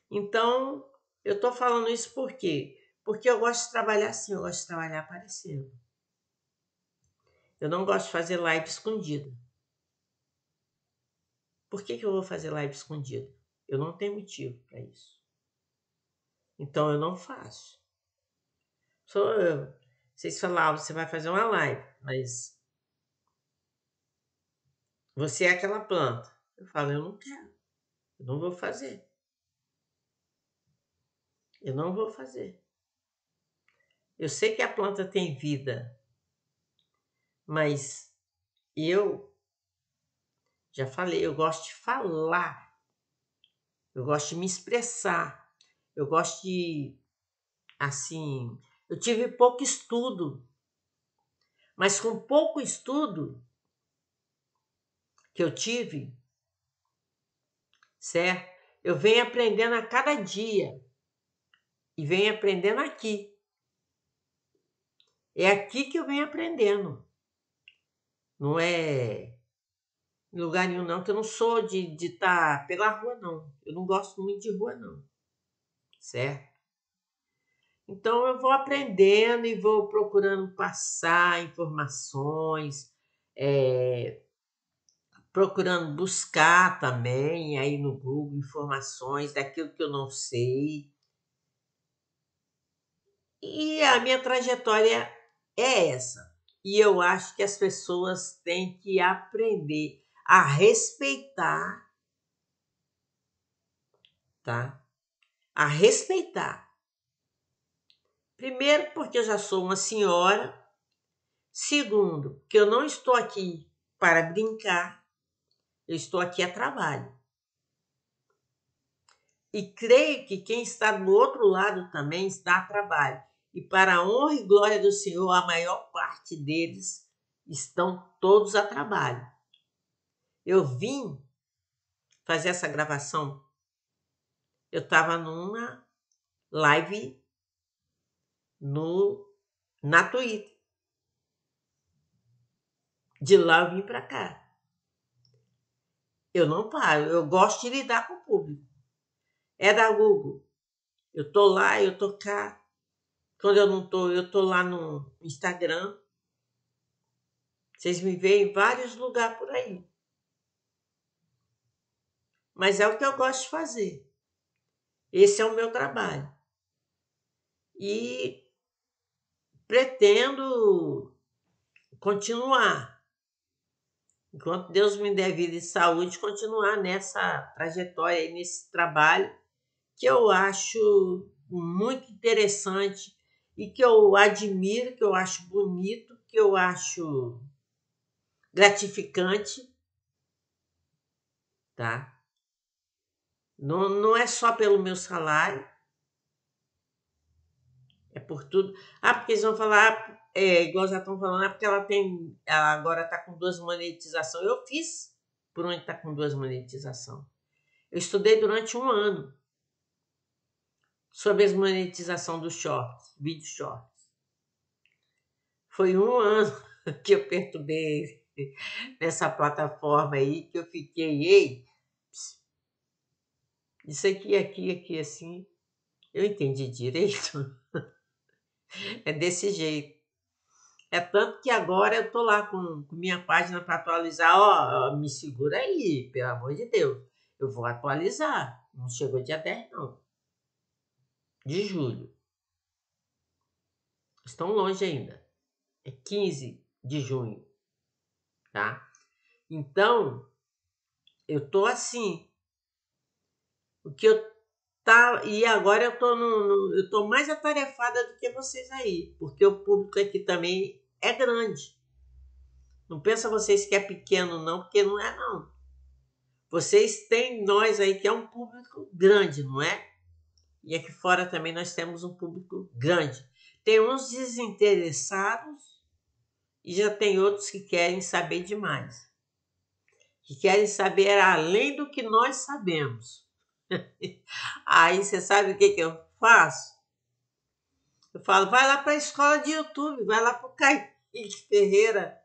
Então, eu tô falando isso por quê? Porque eu gosto de trabalhar assim, eu gosto de trabalhar aparecendo. Eu não gosto de fazer live escondida. Por que, que eu vou fazer live escondida? Eu não tenho motivo para isso. Então eu não faço. Sou eu. Vocês falavam, você vai fazer uma live, mas você é aquela planta. Eu falo, eu não quero. Eu não vou fazer. Eu não vou fazer. Eu sei que a planta tem vida, mas eu já falei, eu gosto de falar, eu gosto de me expressar. Eu gosto de, assim, eu tive pouco estudo, mas com pouco estudo que eu tive, certo? Eu venho aprendendo a cada dia e venho aprendendo aqui. É aqui que eu venho aprendendo. Não é em lugar nenhum, não, que eu não sou de estar tá pela rua, não. Eu não gosto muito de rua, não certo? Então eu vou aprendendo e vou procurando passar informações, é, procurando buscar também aí no Google informações daquilo que eu não sei. E a minha trajetória é essa. E eu acho que as pessoas têm que aprender a respeitar, tá? a respeitar. Primeiro, porque eu já sou uma senhora. Segundo, que eu não estou aqui para brincar, eu estou aqui a trabalho. E creio que quem está do outro lado também está a trabalho. E para a honra e glória do Senhor, a maior parte deles estão todos a trabalho. Eu vim fazer essa gravação eu estava numa live no, na Twitter. De lá eu vim para cá. Eu não paro, eu gosto de lidar com o público. É da Google. Eu tô lá, eu tô cá. Quando eu não tô, eu tô lá no Instagram. Vocês me veem em vários lugares por aí. Mas é o que eu gosto de fazer. Esse é o meu trabalho. E pretendo continuar. Enquanto Deus me der vida e saúde, continuar nessa trajetória, nesse trabalho que eu acho muito interessante e que eu admiro, que eu acho bonito, que eu acho gratificante, tá? Não, não é só pelo meu salário. É por tudo. Ah, porque eles vão falar, ah, é, igual já estão falando, é porque ela tem. Ela agora está com duas monetizações. Eu fiz por onde está com duas monetizações. Eu estudei durante um ano sobre a monetização dos shorts, vídeos shorts. Foi um ano que eu perturbei nessa plataforma aí, que eu fiquei, ei, isso aqui, aqui, aqui, assim. Eu entendi direito. é desse jeito. É tanto que agora eu tô lá com, com minha página para atualizar. Ó, ó, me segura aí, pelo amor de Deus. Eu vou atualizar. Não chegou dia 10, não. De julho. Estão longe ainda. É 15 de junho. Tá? Então, eu tô assim. O que eu tá e agora eu tô no, no, eu tô mais atarefada do que vocês aí, porque o público aqui também é grande. Não pensa vocês que é pequeno não, porque não é não. Vocês têm nós aí que é um público grande, não é? E aqui fora também nós temos um público grande. Tem uns desinteressados e já tem outros que querem saber demais. Que querem saber além do que nós sabemos. Aí você sabe o que, que eu faço? Eu falo, vai lá para a escola de YouTube, vai lá para o Kaique Ferreira,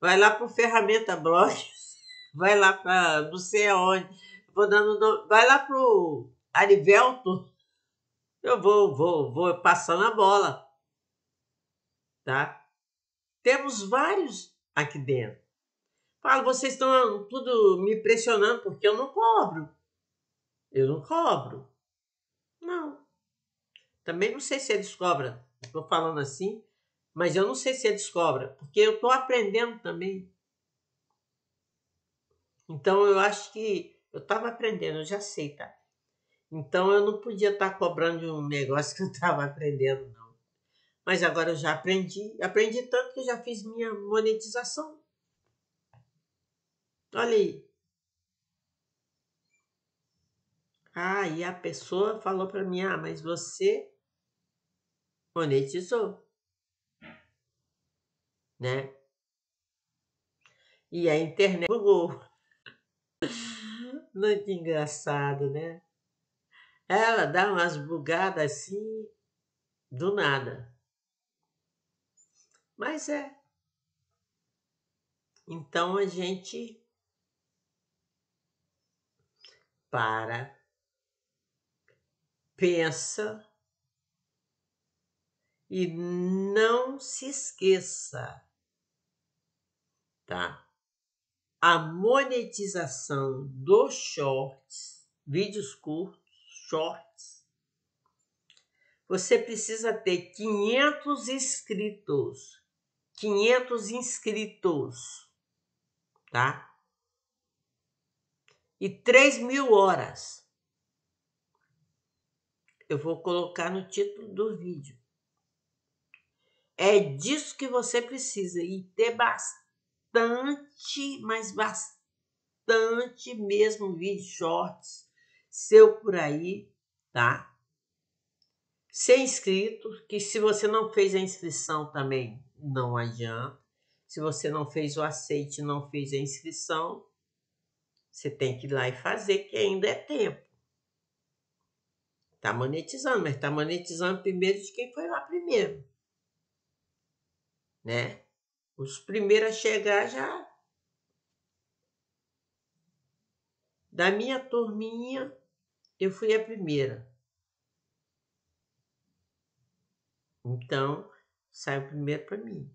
vai lá para o Ferramenta Blog, vai lá para não sei aonde, vou dando nome, vai lá para o Arivelto, eu vou, vou, vou passando a bola, tá? Temos vários aqui dentro. Falo, vocês estão tudo me pressionando porque eu não cobro. Eu não cobro. Não. Também não sei se eles é cobram. Estou falando assim, mas eu não sei se eles é cobram, porque eu estou aprendendo também. Então eu acho que eu estava aprendendo, eu já sei, tá? Então eu não podia estar tá cobrando de um negócio que eu estava aprendendo, não. Mas agora eu já aprendi, aprendi tanto que eu já fiz minha monetização. Olha aí. Aí ah, a pessoa falou para mim: ah, mas você monetizou, né? E a internet bugou. Muito engraçado, né? Ela dá umas bugadas assim, do nada. Mas é. Então a gente para pensa e não se esqueça, tá? A monetização dos shorts, vídeos curtos, shorts, você precisa ter 500 inscritos, 500 inscritos, tá? E 3 mil horas. Eu vou colocar no título do vídeo. É disso que você precisa e ter bastante, mas bastante mesmo vídeo shorts seu por aí, tá? Ser inscrito, que se você não fez a inscrição também não adianta. Se você não fez o aceite, não fez a inscrição, você tem que ir lá e fazer, que ainda é tempo. Está monetizando, mas está monetizando primeiro de quem foi lá primeiro. Né? Os primeiros a chegar já. Da minha turminha, eu fui a primeira. Então, saiu primeiro para mim.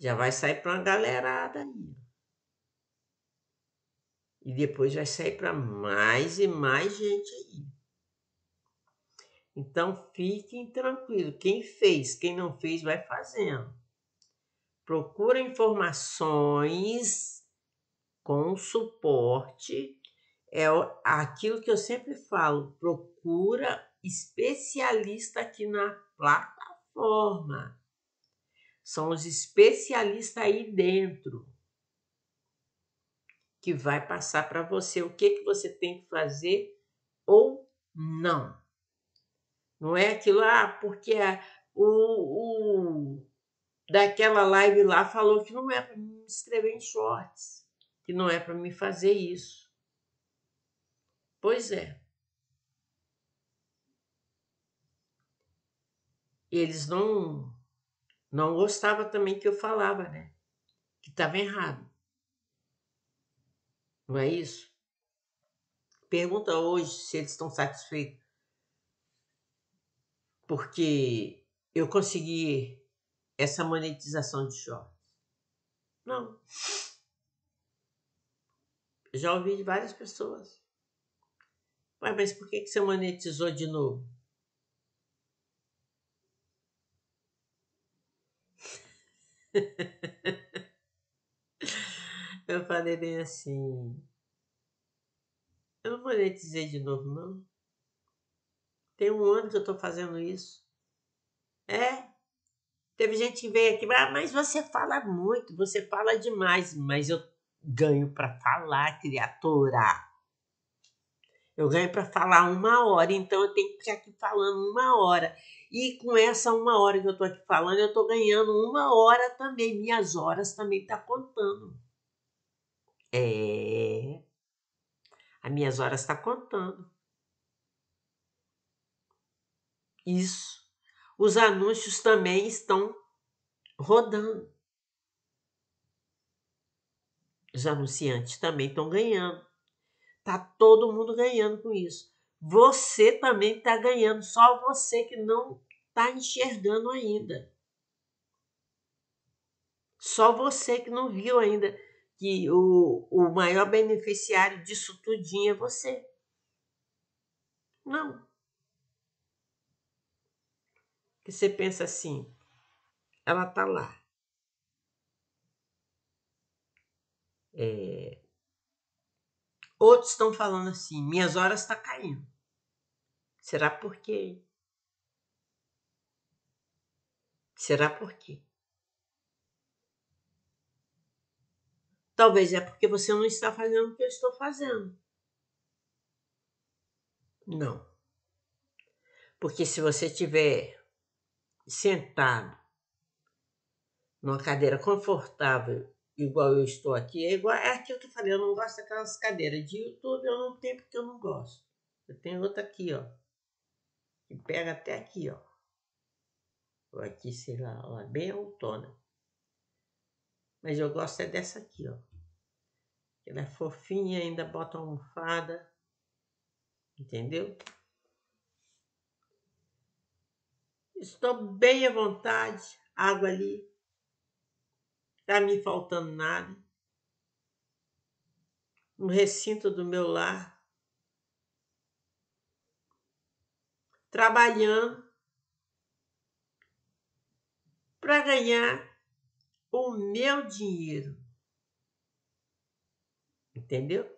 Já vai sair para uma galerada aí. E depois vai sair para mais e mais gente aí. Então fiquem tranquilos. Quem fez, quem não fez, vai fazendo. Procura informações com suporte. É aquilo que eu sempre falo. Procura especialista aqui na plataforma. São os especialistas aí dentro que vai passar para você o que, que você tem que fazer ou não. Não é aquilo, ah, porque a, o, o daquela live lá falou que não é para me escrever em shorts, que não é para me fazer isso. Pois é. Eles não não gostava também que eu falava, né? Que estava errado. Não é isso? Pergunta hoje se eles estão satisfeitos porque eu consegui essa monetização de shorts. Não. já ouvi de várias pessoas. Ué, mas por que, que você monetizou de novo? eu falei bem assim. Eu não monetizei de novo, não. Tem um ano que eu estou fazendo isso. É. Teve gente que veio aqui, ah, mas você fala muito, você fala demais, mas eu ganho para falar, criatura. Eu ganho para falar uma hora, então eu tenho que ficar aqui falando uma hora. E com essa uma hora que eu estou aqui falando, eu estou ganhando uma hora também. Minhas horas também está contando. É. As minhas horas está contando. isso, os anúncios também estão rodando. Os anunciantes também estão ganhando. Tá todo mundo ganhando com isso. Você também está ganhando, só você que não está enxergando ainda. Só você que não viu ainda que o, o maior beneficiário disso tudinho é você. Não, que você pensa assim, ela tá lá. É... Outros estão falando assim, minhas horas está caindo. Será por quê? Será por quê? Talvez é porque você não está fazendo o que eu estou fazendo. Não. Porque se você tiver sentado numa cadeira confortável, igual eu estou aqui, é igual é aquilo que eu falei, eu não gosto daquelas cadeiras de YouTube, eu não tenho porque eu não gosto. Eu tenho outra aqui, ó, que pega até aqui, ó. Ou aqui, sei lá, ó, bem autona. Mas eu gosto é dessa aqui, ó. Ela é fofinha, ainda bota almofada, entendeu? Estou bem à vontade. Água ali. Tá me faltando nada. No recinto do meu lar. Trabalhando para ganhar o meu dinheiro. Entendeu?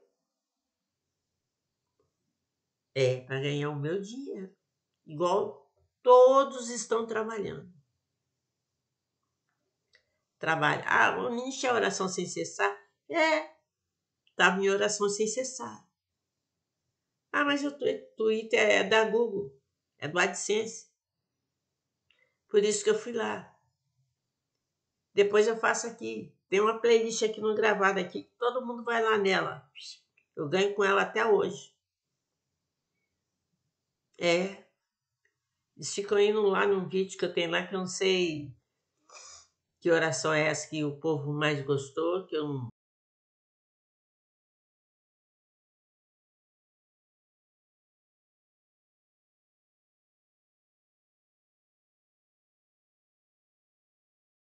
É, para ganhar o meu dinheiro. Igual todos estão trabalhando. Trabalha. Ah, o ministro é oração sem cessar? É, estava em oração sem cessar. Ah, mas o Twitter é da Google, é do AdSense. Por isso que eu fui lá. Depois eu faço aqui. Tem uma playlist aqui no gravado aqui, todo mundo vai lá nela. Eu ganho com ela até hoje. É, eles ficam indo lá num vídeo que eu tenho lá que eu não sei que oração é essa que o povo mais gostou, que eu não